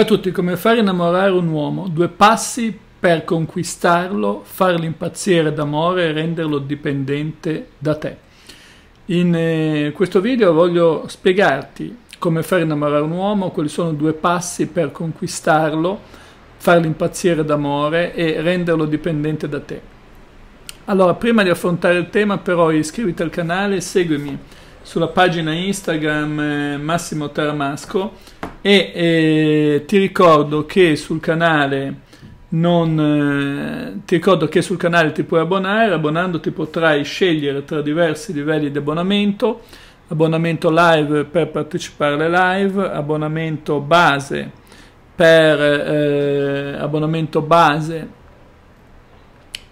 Ciao a tutti, come fare innamorare un uomo? Due passi per conquistarlo, farlo impazzire d'amore e renderlo dipendente da te. In eh, questo video voglio spiegarti come fare innamorare un uomo, quali sono due passi per conquistarlo, farlo impazzire d'amore e renderlo dipendente da te. Allora, prima di affrontare il tema però iscriviti al canale, seguimi sulla pagina Instagram eh, Massimo Taramasco e eh, ti ricordo che sul canale non eh, ti ricordo che sul canale ti puoi abbonare abbonandoti potrai scegliere tra diversi livelli di abbonamento abbonamento live per partecipare alle live abbonamento base per eh, abbonamento base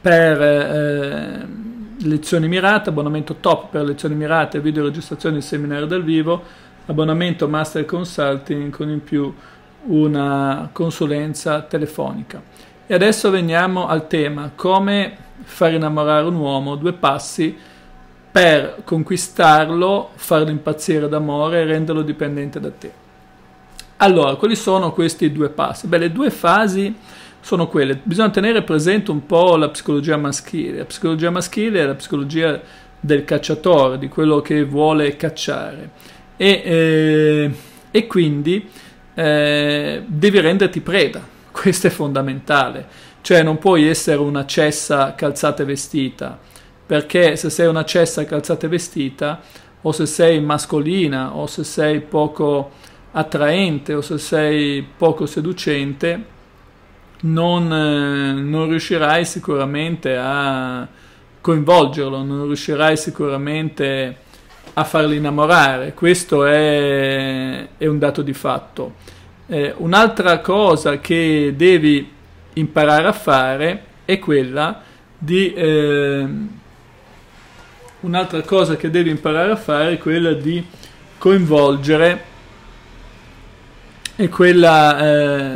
per eh, lezioni mirate abbonamento top per lezioni mirate video registrazioni e seminari dal vivo abbonamento Master Consulting con in più una consulenza telefonica. E adesso veniamo al tema come far innamorare un uomo, due passi per conquistarlo, farlo impazzire d'amore e renderlo dipendente da te. Allora, quali sono questi due passi? Beh, le due fasi sono quelle. Bisogna tenere presente un po' la psicologia maschile. La psicologia maschile è la psicologia del cacciatore, di quello che vuole cacciare e, eh, e quindi eh, devi renderti preda, questo è fondamentale, cioè non puoi essere una cessa calzata e vestita, perché se sei una cessa calzata e vestita o se sei mascolina o se sei poco attraente o se sei poco seducente, non, eh, non, riuscirai sicuramente a coinvolgerlo, non riuscirai sicuramente a farli innamorare, questo è, è un dato di fatto. Eh, un'altra cosa che devi imparare a fare è quella di... Eh, un'altra cosa che devi imparare a fare è quella di coinvolgere e quella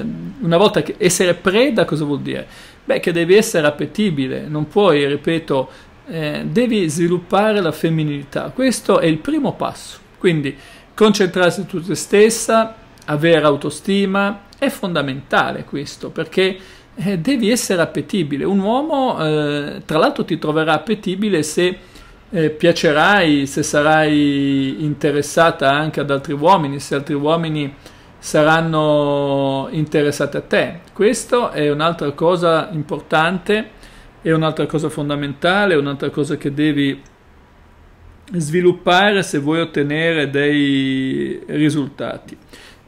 eh, una volta che essere preda cosa vuol dire? Beh, che devi essere appetibile, non puoi, ripeto, eh, devi sviluppare la femminilità. Questo è il primo passo. Quindi concentrarsi su te stessa, avere autostima, è fondamentale questo perché eh, devi essere appetibile. Un uomo, eh, tra l'altro, ti troverà appetibile se eh, piacerai, se sarai interessata anche ad altri uomini, se altri uomini saranno interessati a te. Questo è un'altra cosa importante è un'altra cosa fondamentale, un'altra cosa che devi sviluppare se vuoi ottenere dei risultati.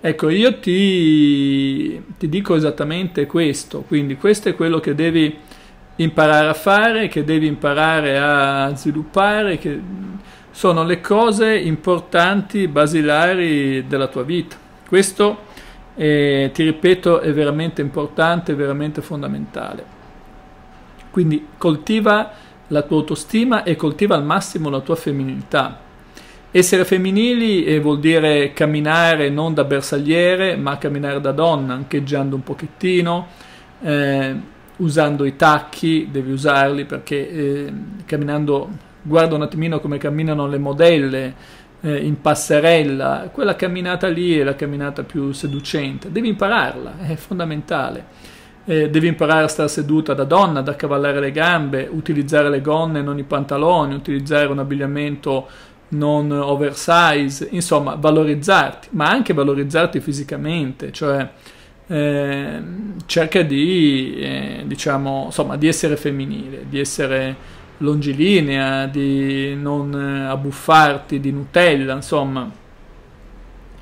Ecco, io ti, ti, dico esattamente questo, quindi questo è quello che devi imparare a fare, che devi imparare a sviluppare, che sono le cose importanti, basilari della tua vita. Questo, eh, ti ripeto, è veramente importante, è veramente fondamentale. Quindi coltiva la tua autostima e coltiva al massimo la tua femminilità. Essere femminili eh, vuol dire camminare non da bersagliere, ma camminare da donna, ancheggiando un pochettino, eh, usando i tacchi, devi usarli perché eh, camminando, guarda un attimino come camminano le modelle eh, in passerella, quella camminata lì è la camminata più seducente, devi impararla, è fondamentale eh, devi imparare a stare seduta da donna, ad accavallare le gambe, utilizzare le gonne, non i pantaloni, utilizzare un abbigliamento non oversize, insomma valorizzarti, ma anche valorizzarti fisicamente, cioè eh, cerca di, eh, diciamo, insomma, di essere femminile, di essere longilinea, di non eh, abbuffarti di Nutella, insomma,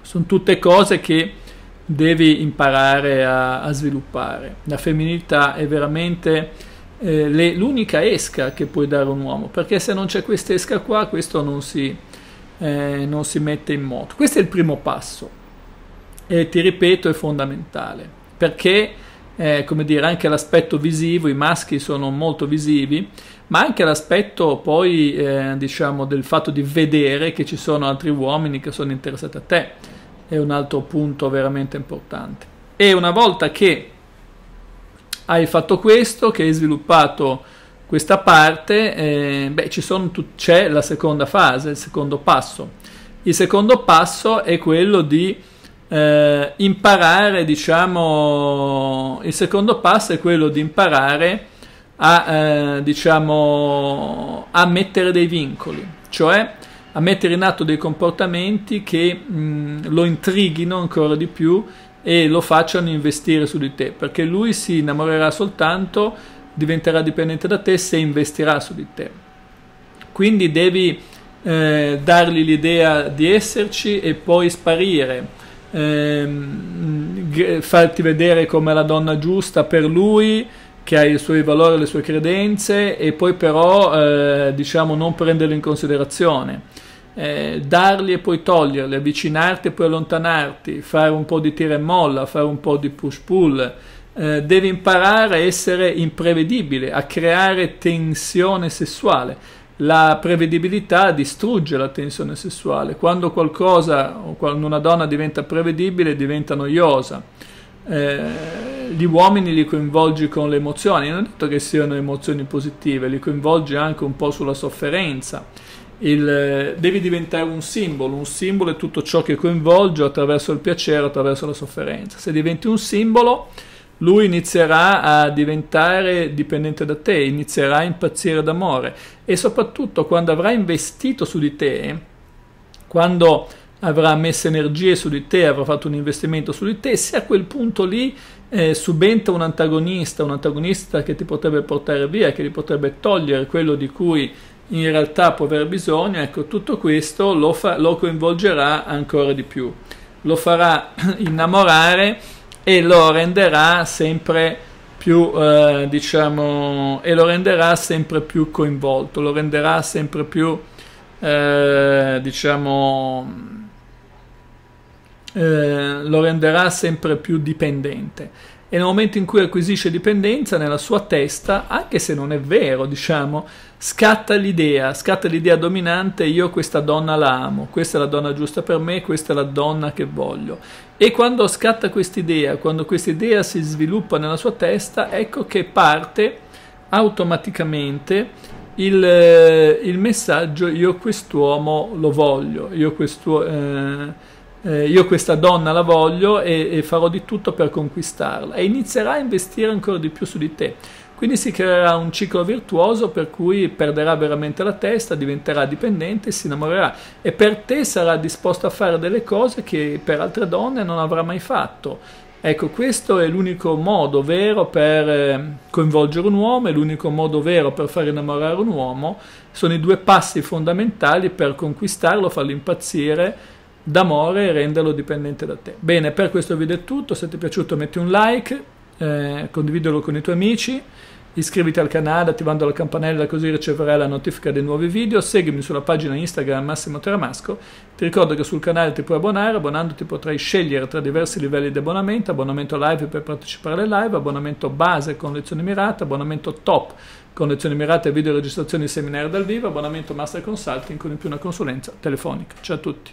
sono tutte cose che devi imparare a, a sviluppare. La femminilità è veramente eh, le, l'unica esca che puoi dare a un uomo, perché se non c'è questa esca qua, questo non si, eh, non si mette in moto. Questo è il primo passo e ti ripeto è fondamentale, perché eh, come dire, anche l'aspetto visivo, i maschi sono molto visivi, ma anche l'aspetto poi, eh, diciamo, del fatto di vedere che ci sono altri uomini che sono interessati a te è un altro punto veramente importante. E una volta che hai fatto questo, che hai sviluppato questa parte, eh, beh, tu- c'è la seconda fase, il secondo passo. Il secondo passo è quello di eh, imparare, diciamo, il secondo passo è quello di imparare a, eh, diciamo, a mettere dei vincoli, cioè a mettere in atto dei comportamenti che mh, lo intrighino ancora di più e lo facciano investire su di te, perché lui si innamorerà soltanto, diventerà dipendente da te se investirà su di te. Quindi devi eh, dargli l'idea di esserci e poi sparire, eh, farti vedere come la donna giusta per lui, che ha i suoi valori, le sue credenze e poi però eh, diciamo non prenderle in considerazione. Eh, darli e poi toglierli, avvicinarti e poi allontanarti, fare un po' di tira e molla, fare un po' di push-pull. Eh, devi imparare a essere imprevedibile, a creare tensione sessuale. La prevedibilità distrugge la tensione sessuale. Quando qualcosa, quando una donna diventa prevedibile, diventa noiosa eh, gli uomini li coinvolgi con le emozioni, non è detto che siano emozioni positive, li coinvolgi anche un po' sulla sofferenza. Il, eh, devi diventare un simbolo, un simbolo è tutto ciò che coinvolge attraverso il piacere, attraverso la sofferenza. Se diventi un simbolo, lui inizierà a diventare dipendente da te, inizierà a impazzire d'amore e soprattutto quando avrà investito su di te, quando avrà messo energie su di te, avrà fatto un investimento su di te, se a quel punto lì eh, subentra un antagonista, un antagonista che ti potrebbe portare via, che ti potrebbe togliere quello di cui in realtà può aver bisogno, ecco, tutto questo lo, fa, lo coinvolgerà ancora di più, lo farà innamorare e lo renderà sempre più, eh, diciamo, e lo renderà sempre più coinvolto, lo renderà sempre più, eh, diciamo, eh, lo renderà sempre più dipendente. E nel momento in cui acquisisce dipendenza, nella sua testa, anche se non è vero, diciamo, scatta l'idea, scatta l'idea dominante, io questa donna la amo, questa è la donna giusta per me, questa è la donna che voglio. E quando scatta quest'idea, quando questa idea si sviluppa nella sua testa, ecco che parte automaticamente il, eh, il messaggio io quest'uomo lo voglio, io quest'uomo... Eh, eh, io questa donna la voglio e, e farò di tutto per conquistarla e inizierà a investire ancora di più su di te. Quindi si creerà un ciclo virtuoso per cui perderà veramente la testa, diventerà dipendente, e si innamorerà e per te sarà disposto a fare delle cose che per altre donne non avrà mai fatto. Ecco, questo è l'unico modo vero per eh, coinvolgere un uomo, è l'unico modo vero per far innamorare un uomo, sono i due passi fondamentali per conquistarlo, farlo impazzire d'amore e renderlo dipendente da te. Bene, per questo video è tutto, se ti è piaciuto metti un like, eh, condividilo con i tuoi amici, iscriviti al canale attivando la campanella così riceverai la notifica dei nuovi video, seguimi sulla pagina Instagram Massimo Teramasco, ti ricordo che sul canale ti puoi abbonare, abbonandoti potrai scegliere tra diversi livelli di abbonamento, abbonamento live per partecipare alle live, abbonamento base con lezioni mirate, abbonamento top con lezioni mirate, video registrazioni seminari dal vivo, abbonamento master consulting con in più una consulenza telefonica. Ciao a tutti!